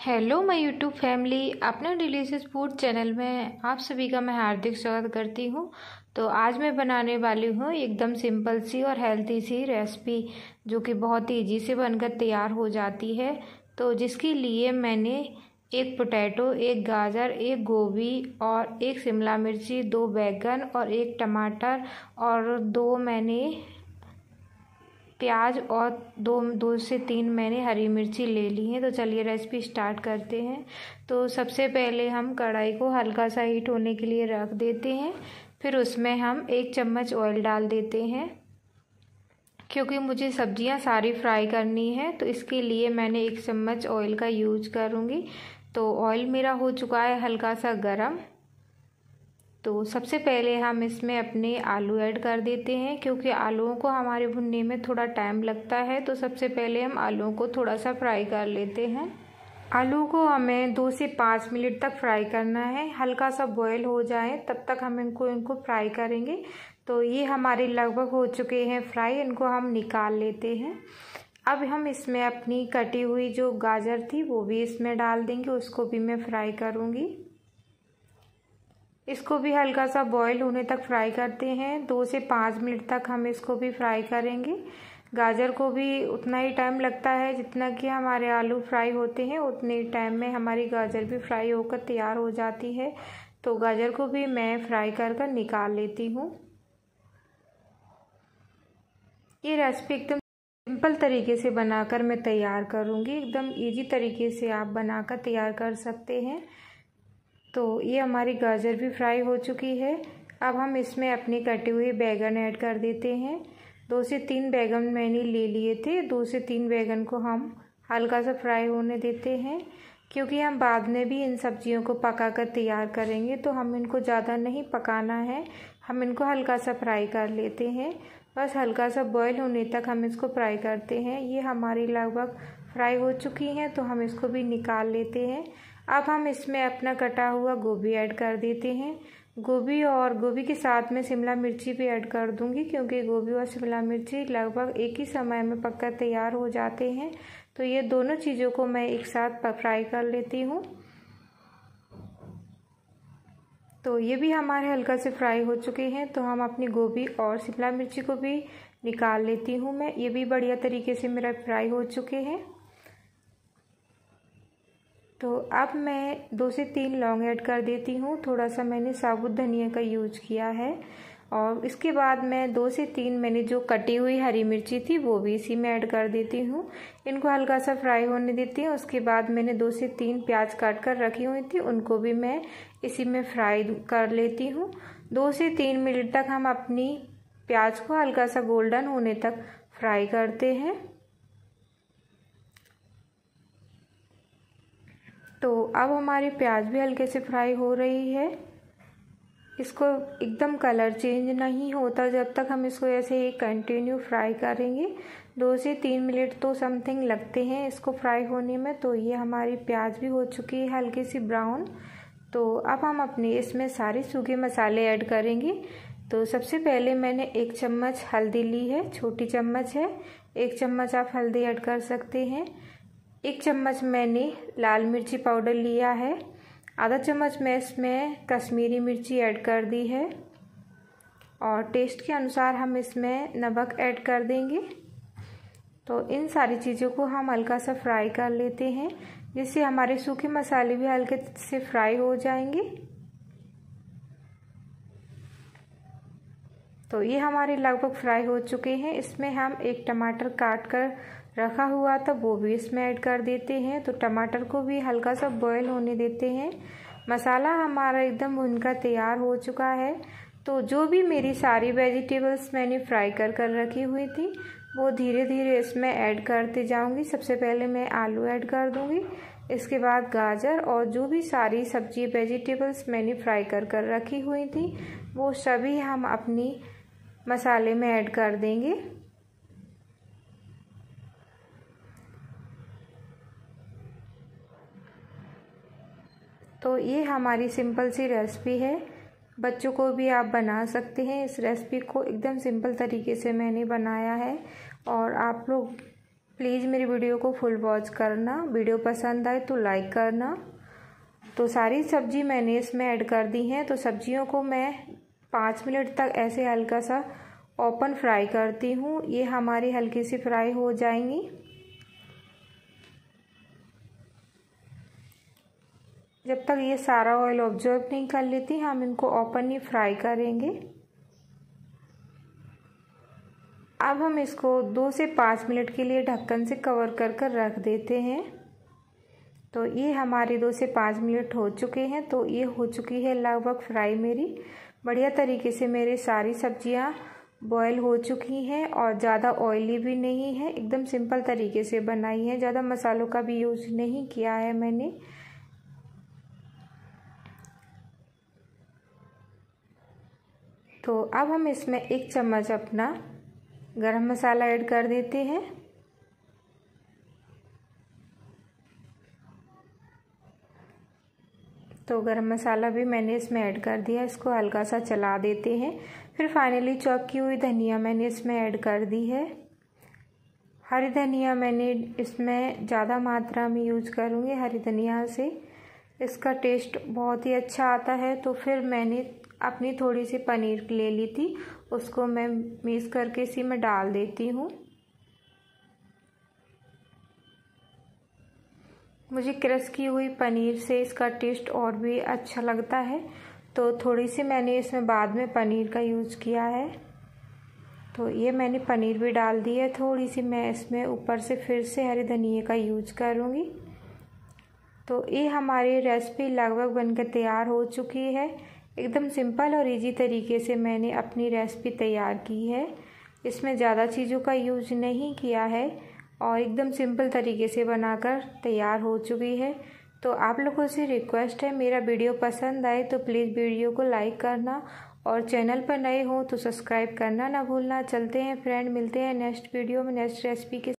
hello my YouTube family अपना delicious food channel में आप सभी का मैं हार्दिक स्वागत करती हूँ तो आज मैं बनाने वाली हूँ एकदम सिंपल सी और हेल्थी सी रेसिपी जो कि बहुत ईजी से बनकर तैयार हो जाती है तो जिसके लिए मैंने एक पोटैटो एक गाजर एक गोभी और एक शिमला मिर्ची दो बैगन और एक टमाटर और दो मैंने प्याज और दो दो से तीन मैंने हरी मिर्ची ले ली है तो चलिए रेसिपी स्टार्ट करते हैं तो सबसे पहले हम कढ़ाई को हल्का सा हीट होने के लिए रख देते हैं फिर उसमें हम एक चम्मच ऑयल डाल देते हैं क्योंकि मुझे सब्जियां सारी फ्राई करनी है तो इसके लिए मैंने एक चम्मच ऑयल का यूज करूँगी तो ऑयल मेरा हो चुका है हल्का सा गर्म तो सबसे पहले हम इसमें अपने आलू ऐड कर देते हैं क्योंकि आलूओं को हमारे भुनने में थोड़ा टाइम लगता है तो सबसे पहले हम आलूओं को थोड़ा सा फ्राई कर लेते हैं आलू को हमें दो से पाँच मिनट तक फ्राई करना है हल्का सा बॉयल हो जाए तब तक हम इनको इनको फ्राई करेंगे तो ये हमारे लगभग हो चुके हैं फ्राई इनको हम निकाल लेते हैं अब हम इसमें अपनी कटी हुई जो गाजर थी वो भी इसमें डाल देंगे उसको भी मैं फ्राई करूँगी इसको भी हल्का सा बॉयल होने तक फ्राई करते हैं दो से पाँच मिनट तक हम इसको भी फ्राई करेंगे गाजर को भी उतना ही टाइम लगता है जितना कि हमारे आलू फ्राई होते हैं उतने टाइम में हमारी गाजर भी फ्राई होकर तैयार हो जाती है तो गाजर को भी मैं फ्राई कर कर निकाल लेती हूँ ये रेसिपी एकदम सिंपल तरीके से बनाकर मैं तैयार करूँगी एकदम इजी तरीके से आप बनाकर तैयार कर सकते हैं तो ये हमारी गाजर भी फ्राई हो चुकी है अब हम इसमें अपने कटे हुए बैगन ऐड कर देते हैं दो से तीन बैगन मैंने ले लिए थे दो से तीन बैगन को हम हल्का सा फ्राई होने देते हैं क्योंकि हम बाद में भी इन सब्जियों को पका कर तैयार करेंगे तो हम इनको ज़्यादा नहीं पकाना है हम इनको हल्का सा फ्राई कर लेते हैं बस हल्का सा बॉयल होने तक हम इसको फ्राई करते हैं ये हमारी लगभग फ्राई हो चुकी हैं तो हम इसको भी निकाल लेते हैं अब हम इसमें अपना कटा हुआ गोभी ऐड कर देते हैं गोभी और गोभी के साथ में शिमला मिर्ची भी ऐड कर दूंगी क्योंकि गोभी और शिमला मिर्ची लगभग एक ही समय में पककर तैयार हो जाते हैं तो ये दोनों चीज़ों को मैं एक साथ फ्राई कर लेती हूँ तो ये भी हमारे हल्का से फ्राई हो चुके हैं तो हम अपनी गोभी और शिमला मिर्ची को भी निकाल लेती हूँ मैं ये भी बढ़िया तरीके से मेरा फ्राई हो चुके हैं तो अब मैं दो से तीन लौंग ऐड कर देती हूँ थोड़ा सा मैंने साबुत धनिया का यूज किया है और इसके बाद मैं दो से तीन मैंने जो कटी हुई हरी मिर्ची थी वो भी इसी में ऐड कर देती हूँ इनको हल्का सा फ्राई होने देती हूँ उसके बाद मैंने दो से तीन प्याज काट कर रखी हुई थी उनको भी मैं इसी में फ्राई कर लेती हूँ दो से तीन मिनट तक हम अपनी प्याज को हल्का सा गोल्डन होने तक फ्राई करते हैं तो अब हमारी प्याज भी हल्के से फ्राई हो रही है इसको एकदम कलर चेंज नहीं होता जब तक हम इसको ऐसे ही कंटिन्यू फ्राई करेंगे दो से तीन मिनट तो समथिंग लगते हैं इसको फ्राई होने में तो ये हमारी प्याज भी हो चुकी है हल्की सी ब्राउन तो अब हम अपने इसमें सारे सूखे मसाले ऐड करेंगे तो सबसे पहले मैंने एक चम्मच हल्दी ली है छोटी चम्मच है एक चम्मच आप हल्दी ऐड कर सकते हैं एक चम्मच मैंने लाल मिर्ची पाउडर लिया है आधा चम्मच मैं इसमें कश्मीरी मिर्ची ऐड कर दी है और टेस्ट के अनुसार हम इसमें नमक ऐड कर देंगे तो इन सारी चीज़ों को हम हल्का सा फ्राई कर लेते हैं जिससे हमारे सूखे मसाले भी हल्के से फ्राई हो जाएंगे तो ये हमारे लगभग फ्राई हो चुके हैं इसमें हम एक टमाटर काट कर रखा हुआ था वो भी इसमें ऐड कर देते हैं तो टमाटर को भी हल्का सा बॉयल होने देते हैं मसाला हमारा एकदम भुनकर तैयार हो चुका है तो जो भी मेरी सारी वेजिटेबल्स मैंने फ्राई कर कर रखी हुई थी वो धीरे धीरे इसमें ऐड करते जाऊंगी सबसे पहले मैं आलू ऐड कर दूंगी इसके बाद गाजर और जो भी सारी सब्जी वेजिटेबल्स मैंने फ्राई कर कर रखी हुई थी वो सभी हम अपनी मसाले में ऐड कर देंगे तो ये हमारी सिंपल सी रेसिपी है बच्चों को भी आप बना सकते हैं इस रेसिपी को एकदम सिंपल तरीके से मैंने बनाया है और आप लोग प्लीज़ मेरी वीडियो को फुल वॉच करना वीडियो पसंद आए तो लाइक करना तो सारी सब्जी मैंने इसमें ऐड कर दी हैं तो सब्जियों को मैं पाँच मिनट तक ऐसे हल्का सा ओपन फ्राई करती हूँ ये हमारी हल्की सी फ्राई हो जाएंगी जब तक ये सारा ऑयल ऑब्जर्व नहीं कर लेती हम इनको ओपन ही फ्राई करेंगे अब हम इसको दो से पाँच मिनट के लिए ढक्कन से कवर कर कर रख देते हैं तो ये हमारे दो से पाँच मिनट हो चुके हैं तो ये हो चुकी है लगभग फ्राई मेरी बढ़िया तरीके से मेरे सारी सब्जियां बॉयल हो चुकी हैं और ज़्यादा ऑयली भी नहीं है एकदम सिंपल तरीके से बनाई है ज़्यादा मसालों का भी यूज़ नहीं किया है मैंने तो अब हम इसमें एक चम्मच अपना गरम मसाला ऐड कर देते हैं तो गरम मसाला भी मैंने इसमें ऐड कर दिया इसको हल्का सा चला देते हैं फिर फाइनली चॉप की हुई धनिया मैंने इसमें ऐड कर दी है हरी धनिया मैंने इसमें ज़्यादा मात्रा में यूज करूँगी हरी धनिया से इसका टेस्ट बहुत ही अच्छा आता है तो फिर मैंने अपनी थोड़ी सी पनीर ले ली थी उसको मैं मिक्स करके इसी में डाल देती हूँ मुझे क्रस की हुई पनीर से इसका टेस्ट और भी अच्छा लगता है तो थोड़ी सी मैंने इसमें बाद में पनीर का यूज़ किया है तो ये मैंने पनीर भी डाल दी है थोड़ी सी मैं इसमें ऊपर से फिर से हरी धनिए का यूज करूँगी तो ये हमारी रेसिपी लगभग बनकर तैयार हो चुकी है एकदम सिंपल और इजी तरीके से मैंने अपनी रेसिपी तैयार की है इसमें ज़्यादा चीज़ों का यूज नहीं किया है और एकदम सिंपल तरीके से बनाकर तैयार हो चुकी है तो आप लोगों से रिक्वेस्ट है मेरा वीडियो पसंद आए तो प्लीज़ वीडियो को लाइक करना और चैनल पर नए हो तो सब्सक्राइब करना ना भूलना चलते हैं फ्रेंड मिलते हैं नेक्स्ट वीडियो में नेक्स्ट रेसिपी के